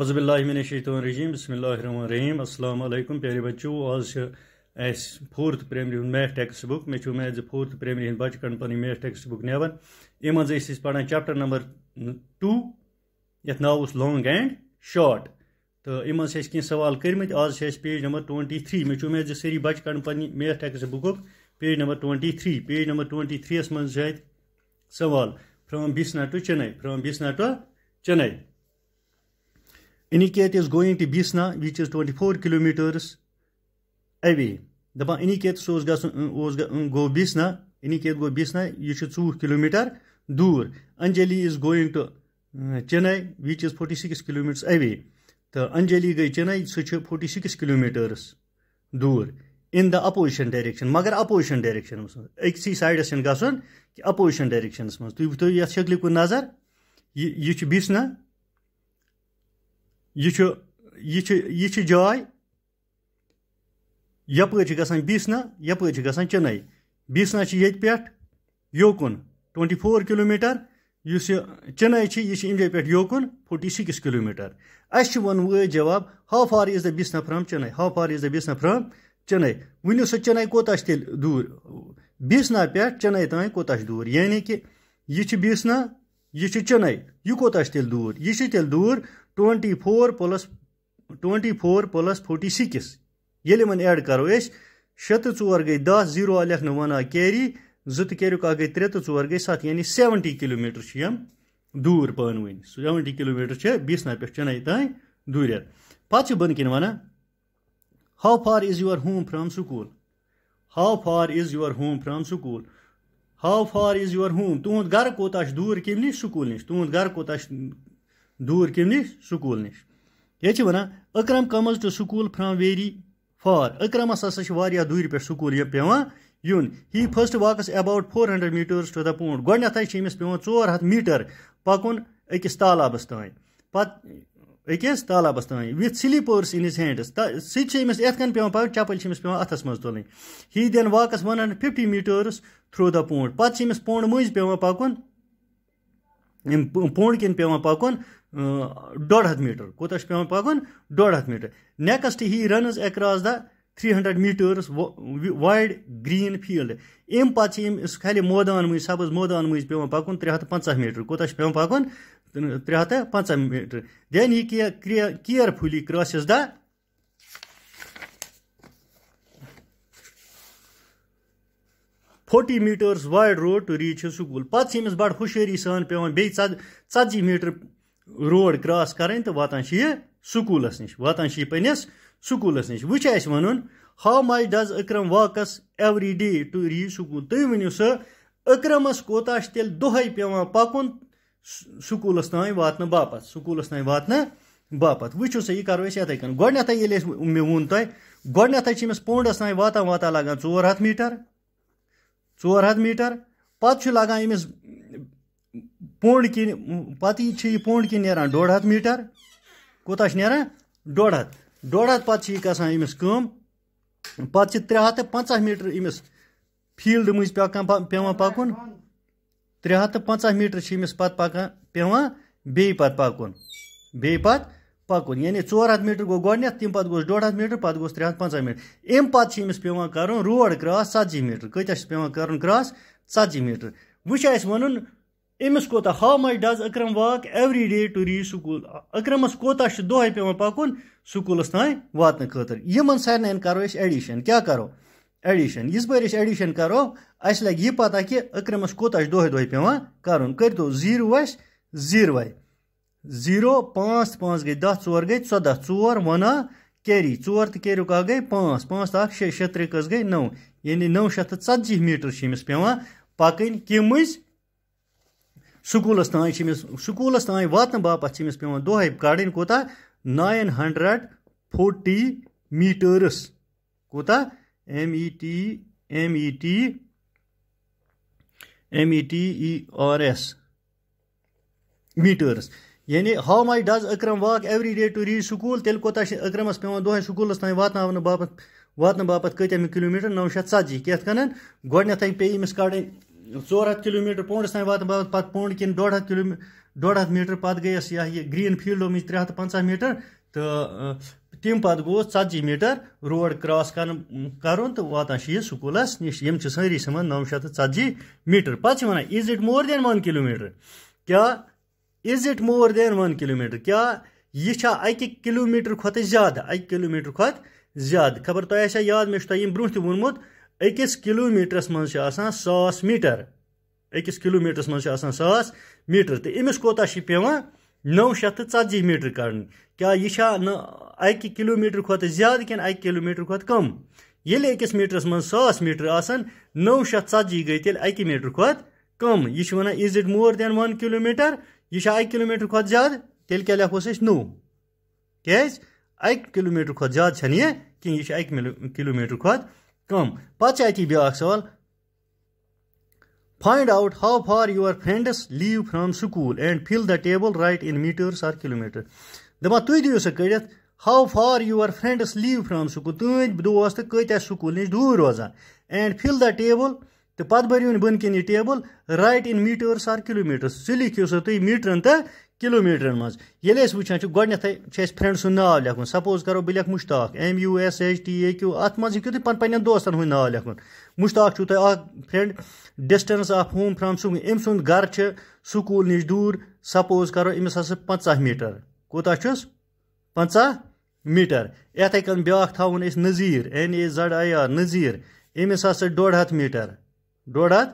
عزب اللہ من الرجیم بسم اللہ الرحمن الرحیم السلام علیکم پیارے بچو آج فورت فورتھ ہند میتھ ٹیکس بک میرا فورتھ پریمری بچہ کڑ پی math text book number in chapter number two یہ ناو اس لانگ اینڈ شاٹ تو انہیں اس کی سوال اس پیج نمبر ٹوینٹی تھری میں اُمے ساری بچہ کڑ پہ math text book page number twenty three page number twenty three منج ات سوال from Basna to Chennai from Basna to Chennai Aniket is بیٖسنا which is twenty four kilometres دَپان اوس گژھُن اوس گوٚو بیٖسنا انیتس گوٚو بیٖسنا یہِ چھُ ژوٚوُہ کِلوٗ میٖٹر دوٗر Anjali is going to Chennai which is forty six kilometres away تہٕ انجلی گٔے چِنَے سُہ چھُ چنائی سِکِس کِلوٗ میٖٹٲرٕس دوٗر اِن دَ اَپوزِشَن ڈایریکشَن مگر اَپوزِشَن ڈایریکشَنَس منٛز أکسٕے سایڈَس چھِنہٕ گژھُن کہِ اَپوزِشَن ڈایریکشَنَس منٛز تُہۍ وٕچھتو یَتھ شکلہِ کُن نظر یہِ یہِ چھُ بیٖسنا یہ یہ جاے یپر گسان بیسنا یپر گسان چنئی بیسنا یت پہ یوکن ٹوینٹی فور کلو میٹر اس چنئی یہ امجے پہ یوکن فوٹی سکس کلو میٹر اچھے ون جواب how far is the Basna from Chennai how far is the Basna from Chennai ؤنو سا چنئی کوتاہ تیل دور بیسنا پہ چنئی تین کوتاہ دور یعنی کہ یہ بیسنا یہ چنئی یہ کوتاہ تیل دور یہ تیل دور twenty four plus twenty four plus forty six یل ایڈ نہٕ وَنان گئی دہ زیرو لیکھ ویری گٔے ترٛےٚ تہٕ ژور گئی سَتھ یعنی سیونٹی ؤنۍ سٮ۪وَنٹی دور میٖٹر چھِ بیٖسنا پٮ۪ٹھ چِنَے تانۍ پنائی پَتہٕ دور پہ کِنۍ وَنان how far is your home from school how far is your home from school how far is your home چھُ دوٗر کوت دور سکوٗل نِش سکول گَرٕ کوتاہ گر دوٗر کٔمۍ نِش سکوٗل نِش ییٚتہِ چھِ وَنان Akram comes to school from very far اکرمَس ہَسا چھِ واریاہ دوٗرِ پٮ۪ٹھ سکوٗل یہِ پٮ۪وان یُن he first walks about four hundred metres to the pond گۄڈنٮ۪تھٕے چھِ أمِس پٮ۪وان ژور ہَتھ میٖٹَر پَکُن أکِس تالابَس تانۍ پَتہٕ أکِس تالابَس تانۍ وِتھ سِلیٖپٲرٕس اِن ہِز ہینٛڈٕس سُہ تہِ چھِ أمِس یِتھ کٔنۍ پٮ۪وان پَکُن چَپٕلۍ چھِ أمِس پٮ۪وان اَتھَس منٛز تُلٕنۍ he then walks one hundred fifty metres through the pond پَتہٕ چھِ أمِس پونٛڈ مٔنٛزۍ پٮ۪وان پَکُن یِم پونٛڈ کِنۍ پٮ۪وان پَکُن ڈۄڈ ہَتھ میٖٹر کوٗتاہ چھُ پیٚوان پَکُن ڈۄڈ ہَتھ metre next he runs across the three hundred metres wide green field اَمہِ پَتہٕ چھِ یِم خالی مٲدان مٔنٛزۍ سَبٕز مٲدان مٔنٛزۍ پیٚوان پَکُن ترٛےٚ ہَتھ پَنٛژاہ میٖٹر کوٗتاہ چھُ پیٚوان پَکُن ترٛےٚ ہَتھ تہٕ پَنٛژاہ میٖٹر دین یہِ care carefully crosses the forty metres wide road to reach his school پَتہٕ چھِ أمِس بَڑٕ ہُشٲری سان پیٚوان بیٚیہِ ژَتجی میٖٹر روڈ کراس کریں تو واتان یہ سکولس نش واتان یہ پنس سکولس نش وس و how much does Akram walks every day to reach school ؤنِو سا اکرمس کتاب دے پَکُن سکوٗلَس تانۍ واتنہٕ باپ سکوٗلَس تانۍ واتنہٕ باپ و سا یہِ کَرو أسۍ أسۍ یِتھَے کٔنۍ ییٚلہِ مےٚ ووٚن تۄہہِ کن چھِ أمِس پونٛڈَس تانۍ واتان واتان لَگان ژور ہَتھ ٹور ژور ہَتھ ٹور پَتہٕ چھُ لَگان أمِس پونڈ کِنۍ کِنۍ پَتہٕ پَتہٕ چھِ چھِ چھِ یہِ یہِ نیران نیران ڈۄڈ ڈۄڈ ڈۄڈ ہَتھ ہَتھ یعنی ہَتھ کوٗتاہ گژھان أمِس کٲم پَتہٕ چھِ ترٛےٚ ہَتھ تہٕ پنٛژاہ میٹر أمِس فیٖلڈٕ مٔنٛزۍ پٮ۪کان پٮ۪وان پَکُن ترٛےٚ ہَتھ تہٕ پنٛژاہ پیس چھِ أمِس پَتہٕ پَکان پٮ۪وان بیٚیہِ پَتہٕ پَکُن بیٚیہِ پَتہٕ پَکُن یعنی ژور ہَتھ گوٚو پَتہٕ گوٚژھ ڈۄڈ ہَتھ گھنٹے پَتہٕ گوٚژھ ترٛےٚ ہَتھ پنٛژاہ گھس اَمہِ پَتہٕ چھِ أمِس پٮ۪وان کَرُن روڈ کرٛاس ژَتجی کۭتیٛاہ چھِ پٮ۪وان کَرُن کرٛاس ژَتجی کتنا وۄنۍ ثتہ اَسہِ وَنُن أمِس کوتاہ how much does Akram walk every day to reach school کوتاہ چھُ دۄہَے پَکُن سکوٗلَس تانۍ واتنہٕ خٲطرٕ یِمَن کَرو أسۍ ری کیٛاہ کَرو كو یِژ پی أسۍ سکول کَرو اَسہِ لَگہِ یہِ پَتہ کہِ ذرا کوتاہ چھُ دۄہَے دۄہَے پتہ کَرُن کٔرۍتو زیٖرو اَسہِ زیٖروَے زیٖرو پانٛژھ پانٛژھ گٔے دَہ ژور گٔے ژۄداہ ژور وَنا کیری ژور تہٕ ون آ گٔے پانٛژھ پانٛژھ تہٕ گئی شےٚ شےٚ ترٛےٚ شیت گٔے نَو یعنی نَو تہٕ ژَتجی میٖٹر چھِ أمِس امس پَکٕنۍ پکن مٔنٛزۍ سکوٗلَس تانۍ چھِ أمِس سکوٗلَس تانۍ واتنہٕ باپَتھ چھِ أمِس پٮ۪وان دۄہَے کَڑٕنۍ کوٗتاہ نایِن ہنٛڈرَنٛڈ فوٹی میٖٹٲرٕس کوٗتاہ M E T M E T M E T E R S metres یعنی how much does Akram walk every day to reach school تیٚلہِ کوٗتاہ چھِ اکرمَس پٮ۪وان دۄہَے سکوٗلَس تانۍ واتناونہٕ باپَتھ واتنہٕ باپَتھ کۭتیاہ کِلوٗمیٖٹر نَو شَتھ ژَتجی کیٛاہ کَنَن گۄڈٕنٮ۪تھٕے پیٚیہِ أمِس کَڑٕنۍ ژور ہَتھ کِلوٗ میٖٹر پونٛڈَس تام واتنہٕ باپَتھ پَتہٕ پونٛڈ کِنۍ ڈۄڈ ہَتھ کِلوٗ ڈۄڈ ہَتھ میٖٹر پَتہٕ گٔیَس یہِ ہا یہِ گرٛیٖن فیٖلڈو منٛز ترٛےٚ ہَتھ پنٛژاہ میٖٹر تہٕ تَمہِ پَتہٕ گوٚو ژَتجی میٖٹر روڈ کرٛاس کَرُن کَرُن تہٕ واتان چھِ یہِ سکوٗلَس نِش یِم چھِ سٲری سِمان نَو شَتھ تہٕ ژَتجی میٖٹر پَتہٕ چھِ وَنان is it more than one kilometre کیٛاہ is it more than one kilometre کیٛاہ یہِ چھا اَکہِ کِلوٗ میٖٹر کھۄتہٕ زیادٕ اَکہِ کِلوٗ میٖٹر کھۄتہٕ زیادٕ خبر تۄہہِ آسیٛا یاد مےٚ چھُ تۄہہِ ییٚمہِ برونٛہہ تہِ ووٚنمُت أکِس کِلوٗ میٖٹرَس منٛز چھِ آسان ساس میٖٹر أکِس کِلوٗ میٖٹرَس منٛز چھِ آسان ساس میٖٹر تہٕ أمِس کوتاہ چھِ پٮ۪وان نَو شَتھ تہٕ ژَتجی میٖٹر کَڑٕنۍ کیٛاہ یہِ چھا نہٕ اَکہِ کِلوٗ میٖٹر کھۄتہٕ زیادٕ کِنہٕ اَکہِ کِلوٗ میٖٹر کھۄتہٕ کَم ییٚلہِ أکِس میٖٹرَس منٛز ساس میٖٹر آسَن نَو شَتھ ژَتجی گٔے تیٚلہِ اَکہِ میٖٹر کھۄتہٕ کَم یہِ چھِ وَنان is it more than one kilometre یہِ چھا اَکہِ کِلوٗ میٖٹر کھۄتہٕ زیادٕ تیٚلہِ کیٛاہ لیکھوس أسۍ نوٚو کیٛازِ اَکہِ کِلوٗ میٖٹر کھۄتہٕ زیادٕ چھَنہٕ یہِ کِہیٖنۍ یہِ چھِ اَکہِ کِلوٗ میٖٹر کھۄتہٕ کم چھِ اَتی بیٛاکھ سوال find out how far your your friends live from school and ف ٹیبل رائٹ ان میٹرس سر دَپان تُہۍ دِیِو دا کٔڑِتھ how far your live from school live دوس تہٕ تہند سکوٗل نِش دوٗر روزان and fill the table and ف دا ٹل پہ برونی بنکن یہ ٹیبل رائٹ ان میٹرس سُہ لیٖکھِو سا تُہۍ میٖٹرَن تہٕ کِلوٗ میٖٹرَن منٛز ییٚلہِ أسۍ وٕچھان چھِ گۄڈنٮ۪تھٕے چھِ اَسہِ فرٛٮ۪نٛڈ سُنٛد ناو لیکھُن سَپوز کَرو بہٕ لیکھٕ Mushtaq M U S H T A Q اَتھ منٛز ہیٚکِو تُہۍ پَنٕنۍ پنٛنٮ۪ن دوستَن ہُنٛد ناو لیکھُن مُشتاق چھُو تۄہہِ اَکھ friend distance of home from سُہ أمۍ سُنٛد گَرٕ چھِ سکوٗل نِش دوٗر سَپوز کَرو أمِس ہَسا پنٛژاہ میٖٹَر کوٗتاہ چھُس پنٛژاہ میٖٹَر یِتھَے کٔنۍ بیٛاکھ تھاوُن أسۍ Nazir N A Z I R Nazir أمِس ہَسا ڈۄڈ ہَتھ میٖٹَر ڈۄڈ ہَتھ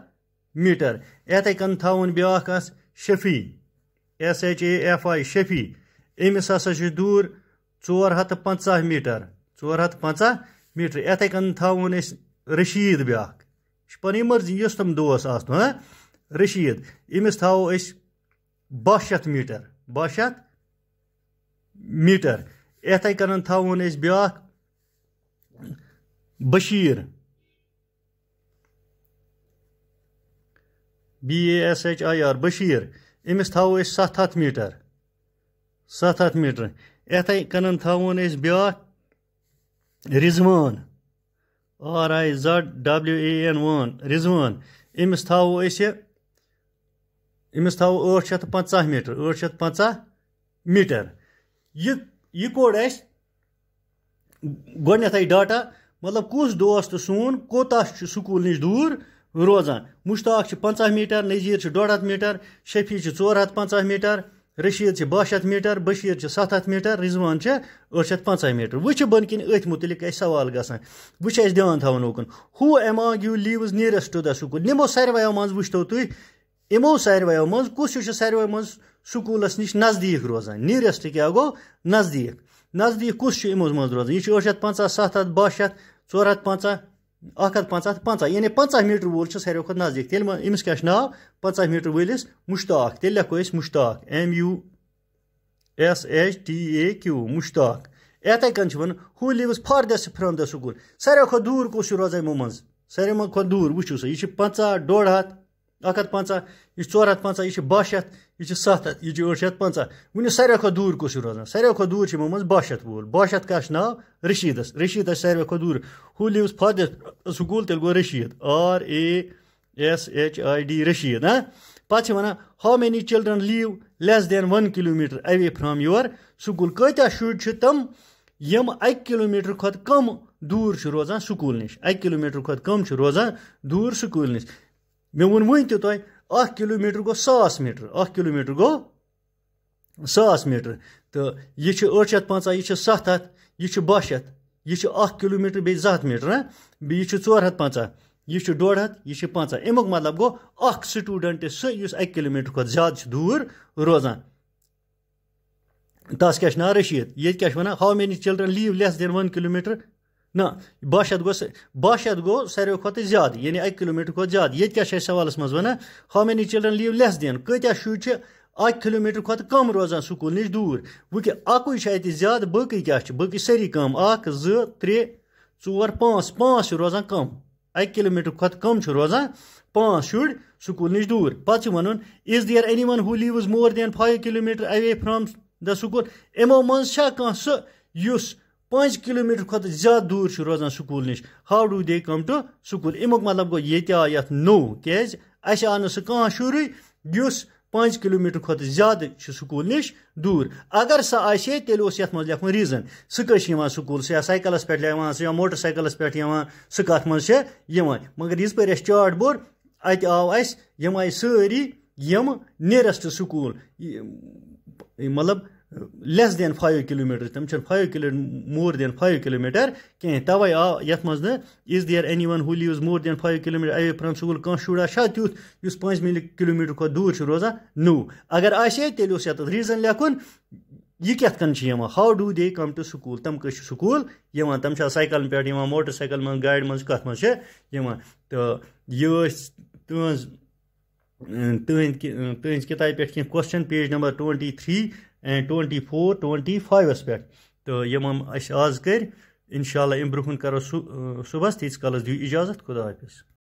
میٖٹَر یِتھَے کٔنۍ تھاوُن بیٛاکھ اَس Shafi S H A F I Shafi امس ہسا شور ٹور ہنچہ میٹر ٹور ہنسہ میٹر اتے کن تھوہی رشید باقی پی مرضی اس أسۍ باہ رشید امس باہ بہ میٖٹر میٹر بہ ش میٹر بیٛاکھ بش B A S H I آشیر أمِس تھاوو أسۍ سَتھ ہَتھ سَتھ ہَتھ سات یِتھَے میٹر تھاوون أسۍ بیٛاکھ Rizwan R I Z W A N وان رِزوان أمِس أمِس تھاوو تھاوو أسۍ ٲٹھ رضوس تھوٹ شیت ٲٹھ میٹر ٹھیک پنچہ یہِ یہِ کوٚڑ اَسہِ گتھائی ڈاٹا مطلب کُس دوس تہٕ سون کوتاہ چھُ سکوٗل نِش دوٗر روزان مشتاق میٖٹر نذیٖر چھِ ڈۄڈ ہَتھ میٖٹر شفیع چھِ چھِ ژور ہَتھ پنٛژاہ میٖٹر ٹور ہات پنچہ میٹر رشید بہ شی میٹر بشیر سات ہاتھ میٹر رضوان عش شی پنچہ میٹر و بنک متعلق وۄنۍ چھِ اَسہِ دھیان تھاوُن ہوٗ ایمانٛگ یوٗ لیٖوٕز اکن ٹُو دَ سکوٗل یِمو ساروِیو منٛز وٕچھتو تُہۍ یِمو ساروِیو منٛز کُس ہیوٗ چھُ ساروِیو منٛز سکوٗلَس نِش نزدیٖک روزان نیٖرٮ۪سٹ کیٛاہ گوٚو نزدیٖک نزدیٖک کُس چھُ یِمو منٛز روزان یہِ چھُ ٲٹھ نزدیک پنٛژاہ سَتھ ہَتھ باہ سات ژور ہَتھ پنٛژاہ ا ہ ہنہ پنچہ یعنی پنچہ میٖٹر وول چھُ ساروی کھۄتہٕ نزدیٖک تیٚلہِ سوی أمِس کیٛاہ چھُ ناو نا میٖٹر وٲلِس مُشتاق تیٚلہِ لیکھو أسۍ Mushtaq M U S H T A Q Mushtaq کٔنۍ چھِ وَنان اتھائی لِوٕز ہوز فرٛام دَ سکوٗل ساروی کھۄتہٕ دوٗر کُس چھُ روزان یِمو منٛز ساروی کھۄتہٕ دوٗر وٕچھِو سا یہِ یہ پنچہ ڈۄڈ ہَتھ اکھ ہتھ پنٛژاہ پنٛژاہ یہِ یہِ ژور ہَتھ باہ شیٚتھ یہِ پنج سَتھ ہَتھ یہِ بہ ٲٹھ شیٚتھ پنٛژاہ یہ ساروی کھۄتہٕ دوٗر کُس چھُ روزان ساروی کھۄتہٕ دوٗر یِمو منٛز باہ کت دور بہش و بہشت ناو رٔشیٖدَس رٔشیٖد آسہِ ساروی کھۄتہٕ دوٗر ہوٗ لیٖوٕز فادر سکوٗل تیٚلہِ گوٚو Rashid R A S H I D Rashid ہاں وَنان how many children live less than one kilometre away from your school کا شروع تم یہ اک کلو کھۄتہٕ کَم دوٗر چھِ روزان سکوٗل سکول نش اک کھۄتہٕ کَم چھِ روزان دوٗر سکوٗل نِش مےٚ ووٚن وٕنۍ تہِ تۄہہِ اَکھ کِلوٗ میٖٹر گوٚو ساس میٖٹر اَکھ کِلوٗ میٖٹر گوٚو ساس میٖٹر تہٕ یہِ یہِ یہِ چھِ چھِ ٲٹھ پنٛژاہ سَتھ ہَتھ باہ یہِ چھُ اَکھ کِلوٗ میٖٹر بیٚیہِ زٕ ہَتھ میٖٹر كہ بیٚیہِ یہِ چھُ ژور ہَتھ پنٛژاہ یہِ چھُ ڈۄڈ ہَتھ یہِ یہ پنٛژاہ اَمیُک مطلب گوٚو اَکھ سٹوٗڈَنٛٹ سُہ یُس اَکہِ کِلوٗ میٖٹر کھۄتہٕ زیادٕ چھُ دوٗر روزان تَس کیٛاہ تس ناو رٔشیٖد ییٚتہِ کیٛاہ چھِ وَنان how many children live less than one kilometre نہ باہ شیٚتھ گوٚو باہ شیٚتھ گوٚو ساروی کھۄتہٕ زیادٕ یعنی اَکہِ کِلوٗ میٖٹر کھۄتہٕ زیادٕ ییٚتہِ کیٛاہ چھِ اَسہِ سوالَس منٛز وَنان how many children live less دین کۭتیٛاہ شُرۍ چھِ اَکہِ کِلوٗ میٖٹر کھۄتہٕ کَم روزان سکوٗل نِش دوٗر اَکُے چھُ اَتہِ زیادٕ باقٕے کیٛاہ چھِ باقٕے سٲری کَم اَکھ زٕ ترٛےٚ ژور پانٛژھ پانٛژھ چھِ روزان کَم اَکہِ کِلوٗ میٖٹر کھۄتہٕ کَم چھِ روزان پانٛژھ شُرۍ سکوٗل نِش دوٗر پَتہٕ دور وَنُن is there anyone who lives more than metre away from the school یِمو منٛز چھا کانٛہہ سُہ یُس پانچ کلو میٹر کتنے زیادہ دور روزان سکول نش how do they come to school امی مطلب گو یو ایس نو کی آپ کہ پانچ کلو میٹر کھاد نش دور اگر سہ آئے تیل اس لکھن ریزن سکے سکول سہ سائیکلس پہ لوگ سہ موٹر سائیکلس کھانے مگر اس پھنس چاٹ بو ات آوہ آئی سی نیسٹ سکول مطلب لیس دین فایو میٖٹر تِم چھِنہٕ five kilo more than five kilometre تَوَے آو یَتھ منٛز نہٕ is there anyone who lives more than five kilometre away from school کانٛہہ فرام چھا تیُتھ یُس اس مِلہِ کِلوٗ میٖٹر کھۄتہٕ دوٗر چھُ روزان نو اگر آسہِ ہے تیٚلہِ اوس یَتَتھ ریٖزَن لیکھُن یہِ کِتھ کٔنۍ چھِ یِوان how do they come to school school تِم تِم کٔژ چھِ یِوان یِوان چھا سایکَلَن پٮ۪ٹھ موٹَر سایکَل منٛز گاڑِ منٛز کَتھ منٛز چھِ یِوان تہٕ یہِ ٲسۍ گاڑ مات منچ کِتابہِ پٮ۪ٹھ کینٛہہ question page number twenty three and twenty four twenty فایوَس پٮ۪ٹھ تہٕ یِم یِم اَسہِ آز کٔرۍ اِنشاء اللہ اَمہِ برونٛہہ کُن کَرو صُبحَس تیٖتِس کالَس دِیِو اِجازت خدا حافِظ